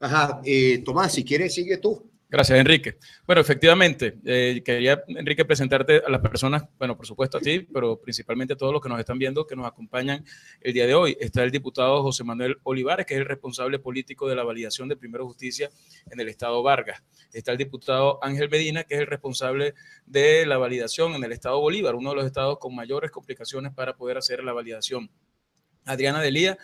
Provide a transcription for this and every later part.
Ajá, eh, Tomás, si quieres, sigue tú. Gracias, Enrique. Bueno, efectivamente, eh, quería, Enrique, presentarte a las personas, bueno, por supuesto a ti, pero principalmente a todos los que nos están viendo, que nos acompañan el día de hoy. Está el diputado José Manuel Olivares, que es el responsable político de la validación de Primero Justicia en el Estado Vargas. Está el diputado Ángel Medina, que es el responsable de la validación en el Estado Bolívar, uno de los estados con mayores complicaciones para poder hacer la validación. Adriana Delía,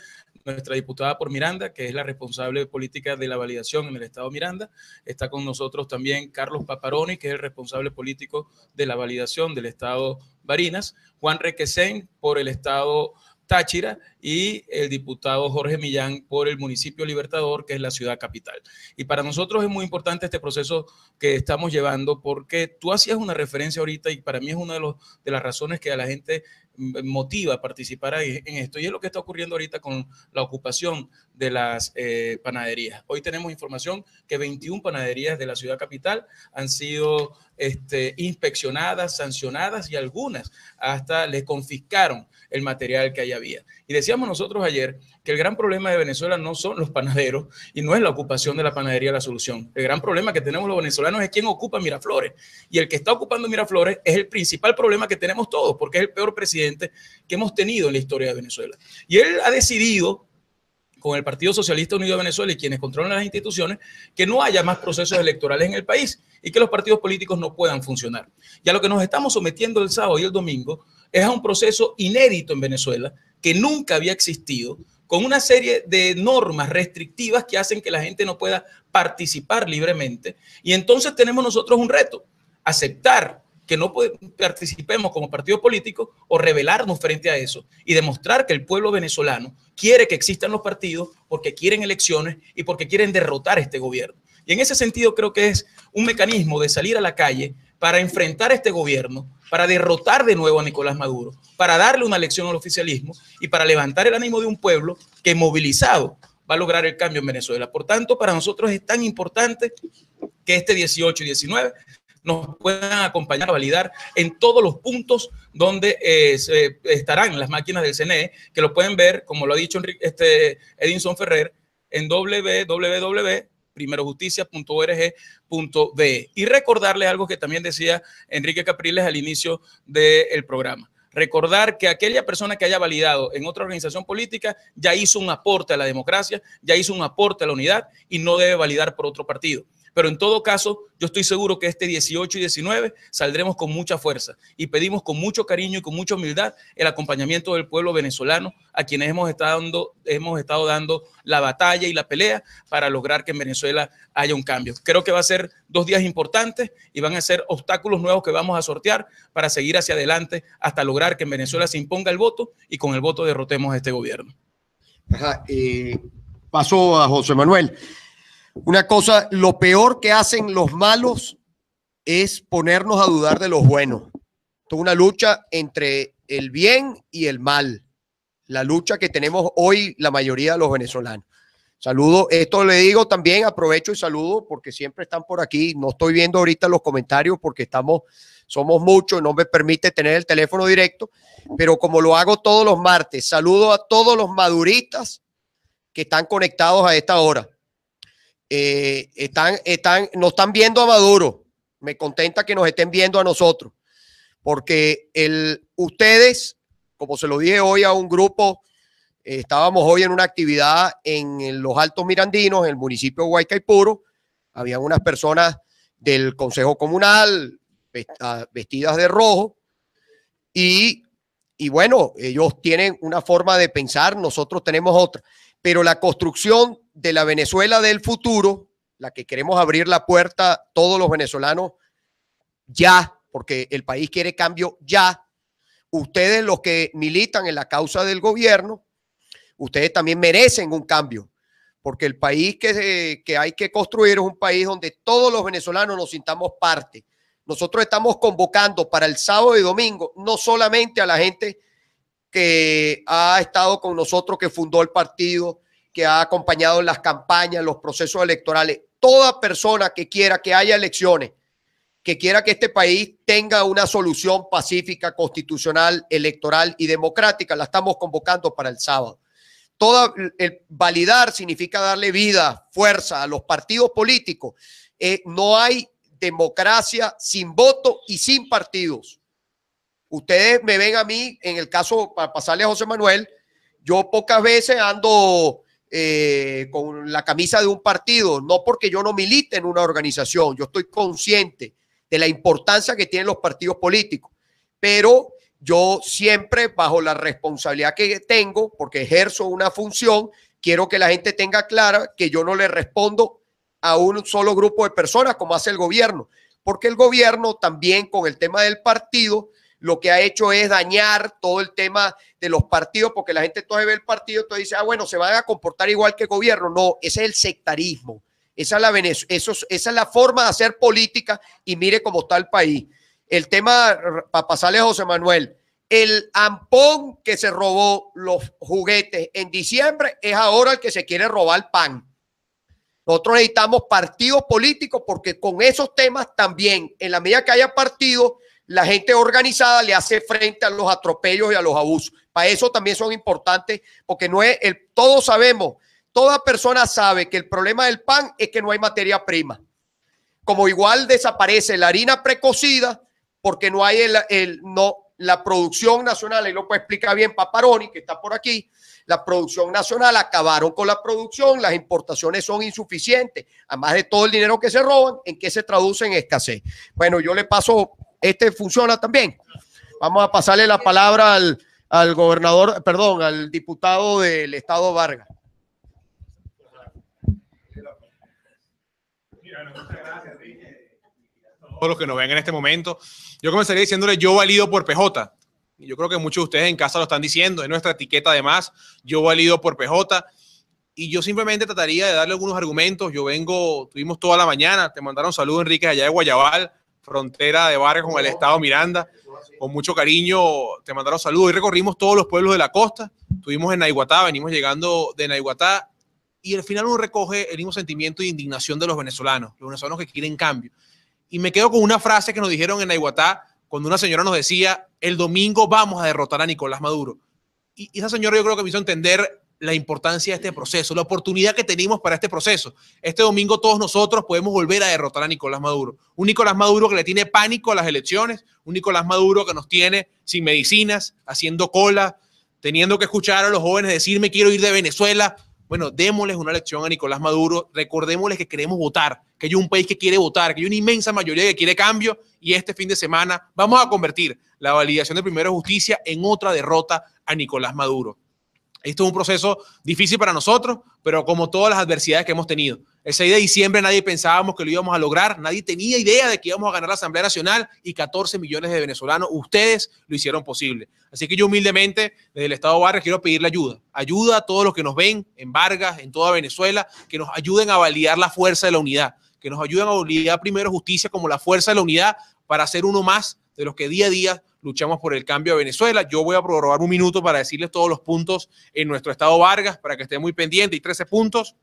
nuestra diputada por Miranda, que es la responsable política de la validación en el estado Miranda. Está con nosotros también Carlos Paparoni, que es el responsable político de la validación del estado Barinas, Juan Requesén por el estado Táchira y el diputado Jorge Millán por el municipio Libertador, que es la ciudad capital. Y para nosotros es muy importante este proceso que estamos llevando porque tú hacías una referencia ahorita y para mí es una de las razones que a la gente motiva a participar en esto. Y es lo que está ocurriendo ahorita con la ocupación de las eh, panaderías. Hoy tenemos información que 21 panaderías de la ciudad capital han sido este, inspeccionadas, sancionadas y algunas hasta les confiscaron el material que ahí había. Y decíamos nosotros ayer que el gran problema de Venezuela no son los panaderos y no es la ocupación de la panadería la solución. El gran problema que tenemos los venezolanos es quién ocupa Miraflores. Y el que está ocupando Miraflores es el principal problema que tenemos todos, porque es el peor presidente que hemos tenido en la historia de Venezuela. Y él ha decidido con el Partido Socialista Unido de Venezuela y quienes controlan las instituciones, que no haya más procesos electorales en el país y que los partidos políticos no puedan funcionar. Y a lo que nos estamos sometiendo el sábado y el domingo es a un proceso inédito en Venezuela que nunca había existido, con una serie de normas restrictivas que hacen que la gente no pueda participar libremente. Y entonces tenemos nosotros un reto, aceptar que no participemos como partido político o rebelarnos frente a eso y demostrar que el pueblo venezolano quiere que existan los partidos porque quieren elecciones y porque quieren derrotar este gobierno. Y en ese sentido creo que es un mecanismo de salir a la calle para enfrentar a este gobierno, para derrotar de nuevo a Nicolás Maduro, para darle una lección al oficialismo y para levantar el ánimo de un pueblo que movilizado va a lograr el cambio en Venezuela. Por tanto, para nosotros es tan importante que este 18 y 19 nos puedan acompañar a validar en todos los puntos donde eh, eh, estarán las máquinas del CNE, que lo pueden ver, como lo ha dicho este, Edinson Ferrer, en www primerojusticia.org.be. Y recordarles algo que también decía Enrique Capriles al inicio del programa. Recordar que aquella persona que haya validado en otra organización política ya hizo un aporte a la democracia, ya hizo un aporte a la unidad y no debe validar por otro partido. Pero en todo caso, yo estoy seguro que este 18 y 19 saldremos con mucha fuerza y pedimos con mucho cariño y con mucha humildad el acompañamiento del pueblo venezolano a quienes hemos estado dando, hemos estado dando la batalla y la pelea para lograr que en Venezuela haya un cambio. Creo que va a ser dos días importantes y van a ser obstáculos nuevos que vamos a sortear para seguir hacia adelante hasta lograr que en Venezuela se imponga el voto y con el voto derrotemos a este gobierno. Ajá, paso a José Manuel. Una cosa, lo peor que hacen los malos es ponernos a dudar de los buenos. es una lucha entre el bien y el mal. La lucha que tenemos hoy la mayoría de los venezolanos. Saludo, esto le digo también, aprovecho y saludo porque siempre están por aquí. No estoy viendo ahorita los comentarios porque estamos, somos muchos, no me permite tener el teléfono directo, pero como lo hago todos los martes, saludo a todos los maduristas que están conectados a esta hora. Eh, están, están, nos están viendo a Maduro. Me contenta que nos estén viendo a nosotros, porque el, ustedes, como se lo dije hoy a un grupo, eh, estábamos hoy en una actividad en, los Altos Mirandinos, en el municipio de Huaycaipuro. Habían unas personas del Consejo Comunal ah, vestidas de rojo y, y bueno, ellos tienen una forma de pensar, nosotros tenemos otra, pero la construcción de la Venezuela del futuro, la que queremos abrir la puerta todos los venezolanos ya, porque el país quiere cambio ya. Ustedes los que militan en la causa del gobierno, ustedes también merecen un cambio, porque el país que, que hay que construir es un país donde todos los venezolanos nos sintamos parte. Nosotros estamos convocando para el sábado y domingo no solamente a la gente que ha estado con nosotros, que fundó el partido, que ha acompañado las campañas, los procesos electorales. Toda persona que quiera que haya elecciones, que quiera que este país tenga una solución pacífica, constitucional, electoral y democrática, la estamos convocando para el sábado. Toda, el validar significa darle vida, fuerza a los partidos políticos. Eh, no hay democracia sin voto y sin partidos. Ustedes me ven a mí, en el caso, para pasarle a José Manuel, yo pocas veces ando eh, con la camisa de un partido, no porque yo no milite en una organización, yo estoy consciente de la importancia que tienen los partidos políticos, pero yo siempre bajo la responsabilidad que tengo, porque ejerzo una función, quiero que la gente tenga clara que yo no le respondo a un solo grupo de personas como hace el gobierno, porque el gobierno también con el tema del partido lo que ha hecho es dañar todo el tema de los partidos, porque la gente entonces ve el partido, entonces dice, ah, bueno, se van a comportar igual que gobierno. No, ese es el sectarismo. Esa es la, esa es la forma de hacer política y mire cómo está el país. El tema, para pasarle a José Manuel, el ampón que se robó los juguetes en diciembre es ahora el que se quiere robar el pan. Nosotros necesitamos partidos políticos porque con esos temas también, en la medida que haya partidos, la gente organizada le hace frente a los atropellos y a los abusos. Para eso también son importantes, porque no es el, todos sabemos, toda persona sabe que el problema del pan es que no hay materia prima. Como igual desaparece la harina precocida, porque no hay el, no, la producción nacional, y lo puede explicar bien Paparoni, que está por aquí, la producción nacional, acabaron con la producción, las importaciones son insuficientes, además de todo el dinero que se roban, ¿en qué se traduce en escasez? Bueno, yo le paso este funciona también. Vamos a pasarle la palabra al, gobernador, perdón, al diputado del Estado Vargas. Todos los que nos ven en este momento, yo comenzaría diciéndole yo valido por PJ. Yo creo que muchos de ustedes en casa lo están diciendo, es nuestra etiqueta además, yo valido por PJ. Y yo simplemente trataría de darle algunos argumentos. Yo vengo, tuvimos toda la mañana, te mandaron saludos, Enrique, allá de Guayabal frontera de bares con el estado Miranda. Con mucho cariño te mandaron saludos. y recorrimos todos los pueblos de la costa. Estuvimos en Naiguatá, venimos llegando de Naiguatá y al final uno recoge el mismo sentimiento de indignación de los venezolanos, los venezolanos que quieren cambio. Y me quedo con una frase que nos dijeron en Naiguatá cuando una señora nos decía, el domingo vamos a derrotar a Nicolás Maduro. Y esa señora yo creo que me hizo entender la importancia de este proceso, la oportunidad que tenemos para este proceso. Este domingo todos nosotros podemos volver a derrotar a Nicolás Maduro. Un Nicolás Maduro que le tiene pánico a las elecciones, un Nicolás Maduro que nos tiene sin medicinas, haciendo cola, teniendo que escuchar a los jóvenes decirme quiero ir de Venezuela. Bueno, démosles una lección a Nicolás Maduro, recordémosles que queremos votar, que hay un país que quiere votar, que hay una inmensa mayoría que quiere cambio y este fin de semana vamos a convertir la validación de Primera Justicia en otra derrota a Nicolás Maduro. Esto es un proceso difícil para nosotros, pero como todas las adversidades que hemos tenido. El 6 de diciembre nadie pensábamos que lo íbamos a lograr, nadie tenía idea de que íbamos a ganar la Asamblea Nacional y 14 millones de venezolanos, ustedes lo hicieron posible. Así que yo humildemente desde el Estado barrio quiero pedirle ayuda, ayuda a todos los que nos ven en Vargas, en toda Venezuela, que nos ayuden a validar la fuerza de la unidad, que nos ayuden a validar primero justicia como la fuerza de la unidad para ser uno más de los que día a día luchamos por el cambio de Venezuela. Yo voy a probar un minuto para decirles todos los puntos en nuestro estado Vargas, para que estén muy pendientes, y 13 puntos.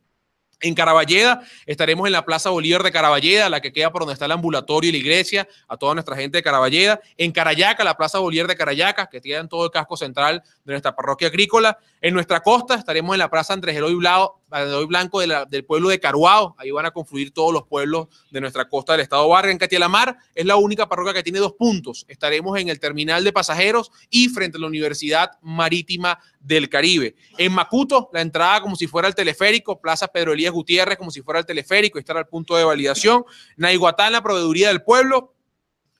En Caraballeda estaremos en la Plaza Bolívar de Caraballeda, la que queda por donde está el ambulatorio y la iglesia, a toda nuestra gente de Caraballeda. En Carayaca, la Plaza Bolívar de Carayaca, que tiene todo el casco central de nuestra parroquia agrícola. En nuestra costa estaremos en la Plaza Andrés Eloy Blado, Blanco, Blanco del pueblo de Caruao. Ahí van a confluir todos los pueblos de nuestra costa del estado barrio. En catielamar es la única parroquia que tiene dos puntos. Estaremos en el terminal de pasajeros y frente a la Universidad Marítima del Caribe. En Macuto, la entrada como si fuera el teleférico, Plaza Pedro Elías Gutiérrez como si fuera el teleférico, y estar al punto de validación. Naiguatán, la proveeduría del pueblo,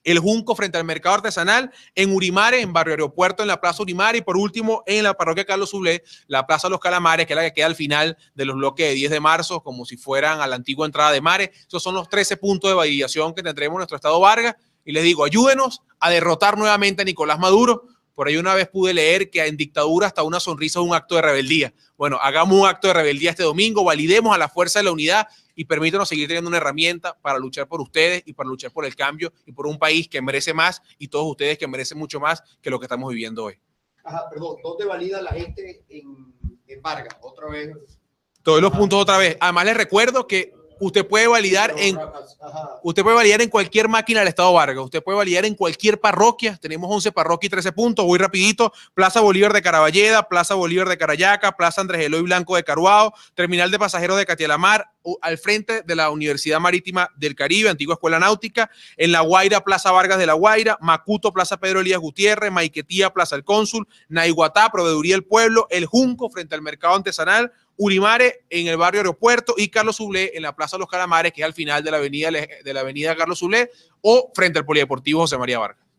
el Junco frente al Mercado Artesanal, en Urimare, en Barrio Aeropuerto, en la Plaza Urimare y por último en la Parroquia Carlos Sublé, la Plaza Los Calamares, que es la que queda al final de los bloques de 10 de marzo, como si fueran a la antigua entrada de Mare. Esos son los 13 puntos de validación que tendremos en nuestro estado Vargas. Y les digo, ayúdenos a derrotar nuevamente a Nicolás Maduro por ahí una vez pude leer que en dictadura hasta una sonrisa es un acto de rebeldía. Bueno, hagamos un acto de rebeldía este domingo, validemos a la fuerza de la unidad y permítanos seguir teniendo una herramienta para luchar por ustedes y para luchar por el cambio y por un país que merece más y todos ustedes que merecen mucho más que lo que estamos viviendo hoy. Ajá, perdón, ¿dónde valida la gente en, Vargas? Otra vez. Todos los puntos otra vez. Además les recuerdo que Usted puede validar en usted puede validar en cualquier máquina del Estado Vargas, usted puede validar en cualquier parroquia, tenemos 11 parroquias y 13 puntos, voy rapidito, Plaza Bolívar de Caraballeda, Plaza Bolívar de Carayaca, Plaza Andrés Eloy Blanco de Caruado, Terminal de Pasajeros de Catialamar, al frente de la Universidad Marítima del Caribe, antigua Escuela Náutica, en La Guaira, Plaza Vargas de La Guaira, Macuto, Plaza Pedro Elías Gutiérrez, Maiquetía, Plaza El Cónsul, Nahuatá, Proveeduría del Pueblo, El Junco, frente al Mercado Artesanal, Urimare en el barrio Aeropuerto y Carlos Sublé en la Plaza Los Calamares, que es al final de la avenida, de la avenida Carlos Zublé o frente al Polideportivo José María Vargas.